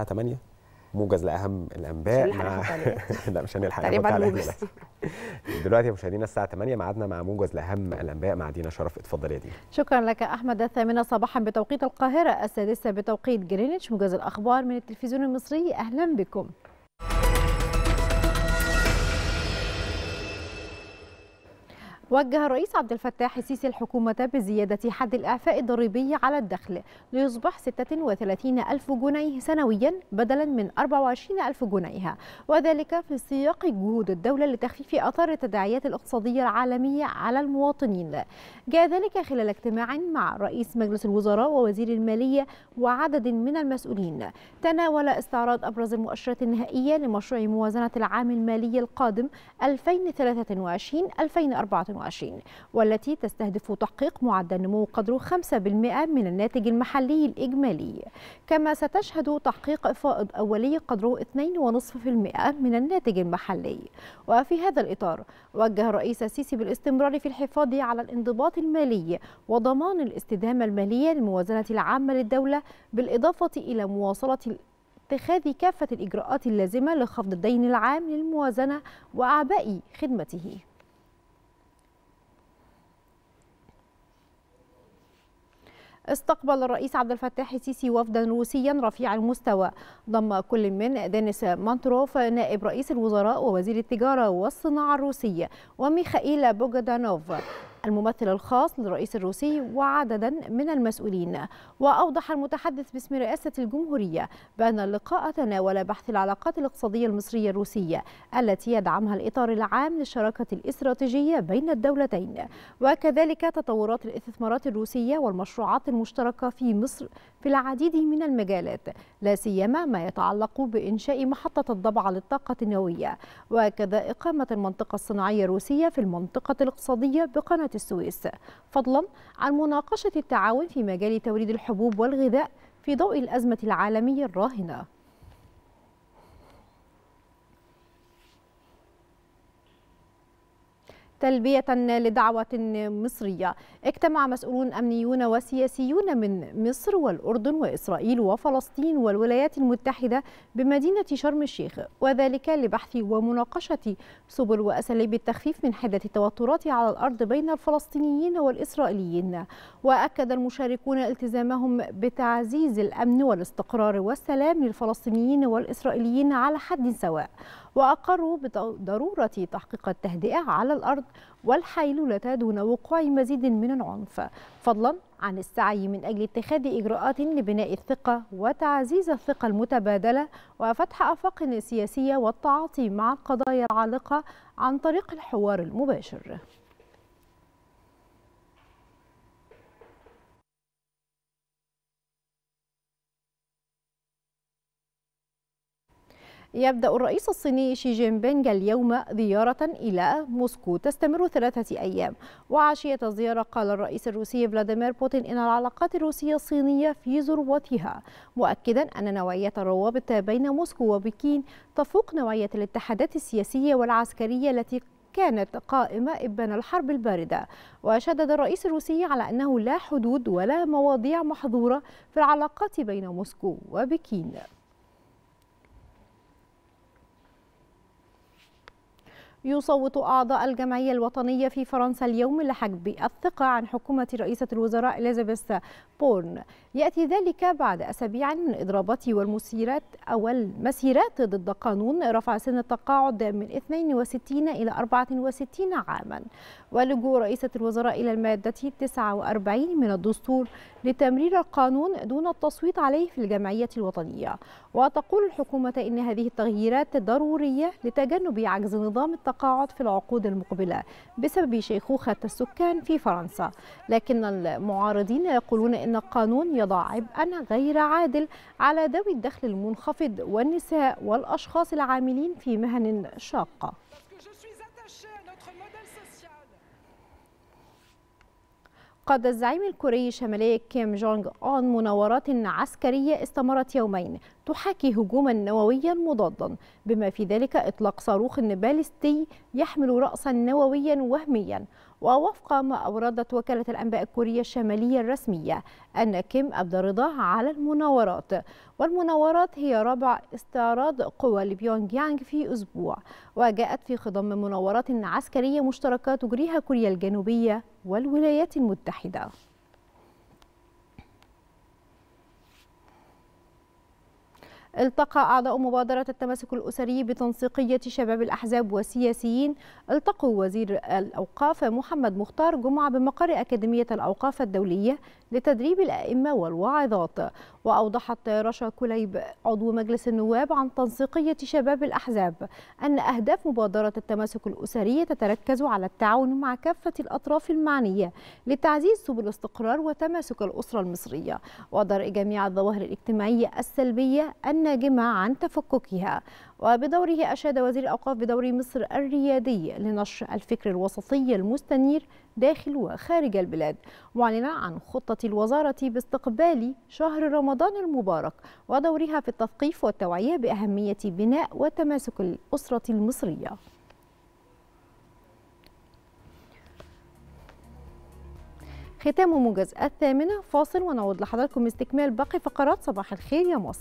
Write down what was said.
الساعة 8 موجز لأهم الأنباء مع... لا مش هنلحق تقريبا دلوقتي يا مشاهدينا الساعة 8 ميعادنا مع موجز لأهم الأنباء مع دينا شرف اتفضلي يا دينا شكرا لك أحمد الثامنة صباحا بتوقيت القاهرة السادسة بتوقيت جرينتش موجز الأخبار من التلفزيون المصري أهلا بكم وجه الرئيس عبد الفتاح السيسي الحكومة بزيادة حد الإعفاء الضريبي على الدخل ليصبح 36 ألف جنيه سنويا بدلا من 24 ألف جنيه وذلك في سياق جهود الدولة لتخفيف أثر التداعيات الاقتصادية العالمية على المواطنين جاء ذلك خلال اجتماع مع رئيس مجلس الوزراء ووزير المالية وعدد من المسؤولين تناول استعراض أبرز المؤشرات النهائية لمشروع موازنة العام المالي القادم 2023 2024 2022 والتي تستهدف تحقيق معدل نمو قدره 5% من الناتج المحلي الإجمالي كما ستشهد تحقيق فائض أولي قدره 2.5% من الناتج المحلي وفي هذا الإطار وجه الرئيس السيسي بالاستمرار في الحفاظ على الانضباط المالي وضمان الاستدامة المالية للموازنة العامة للدولة بالإضافة إلى مواصلة اتخاذ كافة الإجراءات اللازمة لخفض الدين العام للموازنة وأعباء خدمته استقبل الرئيس عبد الفتاح السيسي وفدا روسيا رفيع المستوى ضم كل من دانيس مانتروف نائب رئيس الوزراء ووزير التجارة والصناعة الروسي وميخائيل بوجدانوف الممثل الخاص للرئيس الروسي وعددا من المسؤولين وأوضح المتحدث باسم رئاسة الجمهورية بأن اللقاء تناول بحث العلاقات الاقتصادية المصرية الروسية التي يدعمها الإطار العام للشراكة الاستراتيجية بين الدولتين وكذلك تطورات الاستثمارات الروسية والمشروعات المشتركة في مصر في العديد من المجالات لا سيما ما يتعلق بإنشاء محطة الضبعة للطاقة النووية وكذا إقامة المنطقة الصناعية الروسية في المنطقة الاقتصادية بقناة السويس فضلا عن مناقشة التعاون في مجال توريد الحبوب والغذاء في ضوء الأزمة العالمية الراهنة تلبية لدعوة مصرية اجتمع مسؤولون أمنيون وسياسيون من مصر والأردن وإسرائيل وفلسطين والولايات المتحدة بمدينة شرم الشيخ وذلك لبحث ومناقشة سبل وأساليب التخفيف من حدة التوترات على الأرض بين الفلسطينيين والإسرائيليين وأكد المشاركون التزامهم بتعزيز الأمن والاستقرار والسلام للفلسطينيين والإسرائيليين على حد سواء وأقروا بضرورة تحقيق التهدئة على الأرض والحيلولة دون وقوع مزيد من العنف فضلا عن السعي من أجل اتخاذ إجراءات لبناء الثقة وتعزيز الثقة المتبادلة وفتح أفاق سياسية والتعاطي مع القضايا العالقة عن طريق الحوار المباشر يبدأ الرئيس الصيني شي جين بينغ اليوم زيارة إلى موسكو تستمر ثلاثة أيام وعشية الزيارة قال الرئيس الروسي فلاديمير بوتين إن العلاقات الروسية الصينية في ذروتها مؤكدا أن نوعية الروابط بين موسكو وبكين تفوق نوعية الاتحادات السياسية والعسكرية التي كانت قائمة إبان الحرب الباردة وشدد الرئيس الروسي على أنه لا حدود ولا مواضيع محظورة في العلاقات بين موسكو وبكين يصوت أعضاء الجمعية الوطنية في فرنسا اليوم لحجب الثقة عن حكومة رئيسة الوزراء إليزابيث بورن يأتي ذلك بعد أسابيع من إضرابات والمسيرات أو المسيرات ضد قانون رفع سن التقاعد من 62 إلى 64 عاما ولجوء رئيسة الوزراء إلى المادة 49 من الدستور لتمرير القانون دون التصويت عليه في الجمعية الوطنية وتقول الحكومة إن هذه التغييرات ضرورية لتجنب عجز نظام التقاعد التقاعد في العقود المقبلة بسبب شيخوخة السكان في فرنسا لكن المعارضين يقولون إن القانون يضع عبئا غير عادل على ذوي الدخل المنخفض والنساء والأشخاص العاملين في مهن شاقة قاد الزعيم الكوري الشمالي كيم جونج أون مناورات عسكرية استمرت يومين تحاكي هجوما نوويا مضادا بما في ذلك إطلاق صاروخ باليستي يحمل رأسا نوويا وهميا ووفق ما أوردت وكالة الأنباء الكورية الشمالية الرسمية أن كيم أبدى رضاه على المناورات والمناورات هي رابع استعراض قوى لبيونج يانج في أسبوع وجاءت في خضم مناورات عسكرية مشتركة تجريها كوريا الجنوبية والولايات المتحدة التقى أعضاء مبادرة التماسك الأسري بتنسيقية شباب الأحزاب والسياسيين التقوا وزير الأوقاف محمد مختار جمعة بمقر أكاديمية الأوقاف الدولية لتدريب الأئمة والواعظات وأوضحت رشا كليب عضو مجلس النواب عن تنسيقية شباب الأحزاب أن أهداف مبادرة التماسك الأسري تتركز على التعاون مع كافة الأطراف المعنية لتعزيز سبل الاستقرار وتماسك الأسرة المصرية ودرء جميع الظواهر الاجتماعية السلبية الناجمة عن تفككها وبدوره أشاد وزير الأوقاف بدور مصر الريادي لنشر الفكر الوسطي المستنير داخل وخارج البلاد معلنا عن خطة الوزارة باستقبال شهر رمضان المبارك ودورها في التثقيف والتوعية بأهمية بناء وتماسك الأسرة المصرية ختام موجز الثامنة فاصل ونعود لحضراتكم استكمال باقي فقرات صباح الخير يا مصر